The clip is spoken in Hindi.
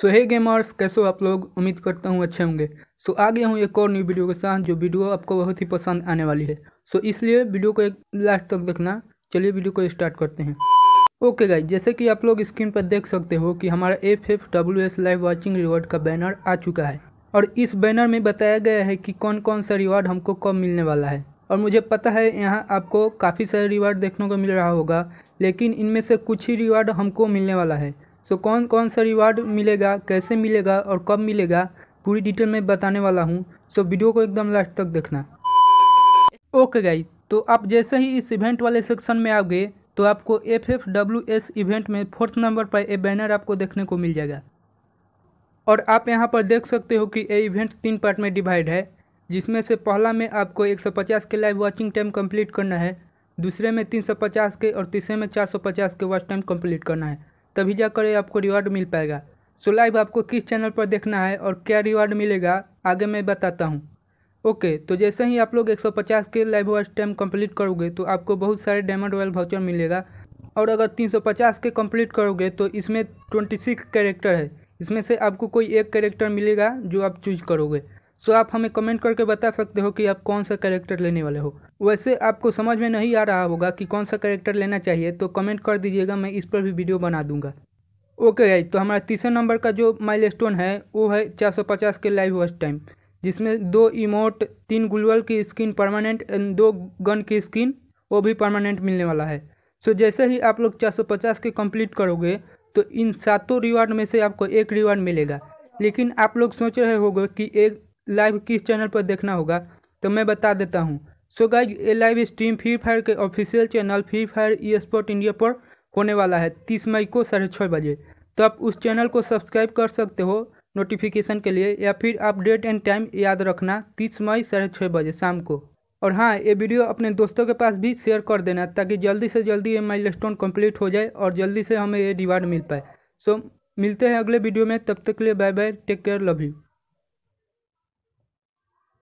सो हे गेमर्स कैसे हो आप लोग उम्मीद करता हूँ अच्छे होंगे सो so, आ गया हूँ एक और न्यू वीडियो के साथ जो वीडियो आपको बहुत ही पसंद आने वाली है सो so, इसलिए वीडियो को एक लास्ट तक देखना चलिए वीडियो को स्टार्ट करते हैं ओके okay गाइज जैसे कि आप लोग स्क्रीन पर देख सकते हो कि हमारा F F W S live watching reward का बैनर आ चुका है और इस बैनर में बताया गया है कि कौन कौन सा रिवॉर्ड हमको कब मिलने वाला है और मुझे पता है यहाँ आपको काफ़ी सारे रिवार्ड देखने को मिल रहा होगा लेकिन इनमें से कुछ ही रिवॉर्ड हमको मिलने वाला है सो so, कौन कौन सा रिवार्ड मिलेगा कैसे मिलेगा और कब मिलेगा पूरी डिटेल में बताने वाला हूँ सो so, वीडियो को एकदम लास्ट तक देखना ओके गाइज तो आप जैसे ही इस इवेंट वाले सेक्शन में आओगे तो आपको F F W S event में फोर्थ नंबर पर एक बैनर आपको देखने को मिल जाएगा और आप यहाँ पर देख सकते हो कि ये इवेंट तीन पार्ट में डिवाइड है जिसमें से पहला में आपको 150 के लाइव वॉचिंग टाइम कंप्लीट करना है दूसरे में 350 के और तीसरे में 450 के वॉच टाइम कंप्लीट करना है तभी जाकर आपको रिवॉर्ड मिल पाएगा सो लाइव आपको किस चैनल पर देखना है और क्या रिवार्ड मिलेगा आगे मैं बताता हूँ ओके तो जैसे ही आप लोग 150 के लाइव वॉच टाइम कंप्लीट करोगे तो आपको बहुत सारे डायमंड रॉयल भाउचर मिलेगा और अगर 350 के कंप्लीट करोगे तो इसमें 26 कैरेक्टर है इसमें से आपको कोई एक कैरेक्टर मिलेगा जो आप चूज करोगे सो आप हमें कमेंट करके बता सकते हो कि आप कौन सा कैरेक्टर लेने वाले हो वैसे आपको समझ में नहीं आ रहा होगा कि कौन सा कैरेक्टर लेना चाहिए तो कमेंट कर दीजिएगा मैं इस पर भी वीडियो बना दूंगा ओके okay, तो हमारा तीसरे नंबर का जो माइल है वो है चार के लाइव वर्ष टाइम जिसमें दो इमोट तीन गुलवल की स्किन परमानेंट एंड दो गन की स्किन वो भी परमानेंट मिलने वाला है सो जैसे ही आप लोग 450 के कंप्लीट करोगे तो इन सातों रिवार्ड में से आपको एक रिवार्ड मिलेगा लेकिन आप लोग सोच रहे होंगे कि एक लाइव किस चैनल पर देखना होगा तो मैं बता देता हूँ सो गाइज ये लाइव स्ट्रीम फ्री फायर के official channel free fire e sport India पर होने वाला है तीस मई को साढ़े छः बजे तो आप उस चैनल को सब्सक्राइब कर सकते हो नोटिफिकेशन के लिए या फिर आप डेट एंड टाइम याद रखना तीस मई साढ़े छः बजे शाम को और हाँ ये वीडियो अपने दोस्तों के पास भी शेयर कर देना ताकि जल्दी से जल्दी ये माइल स्टोन कम्प्लीट हो जाए और जल्दी से हमें ये रिवार्ड मिल पाए सो मिलते हैं अगले वीडियो में तब तक के लिए bye bye take care love you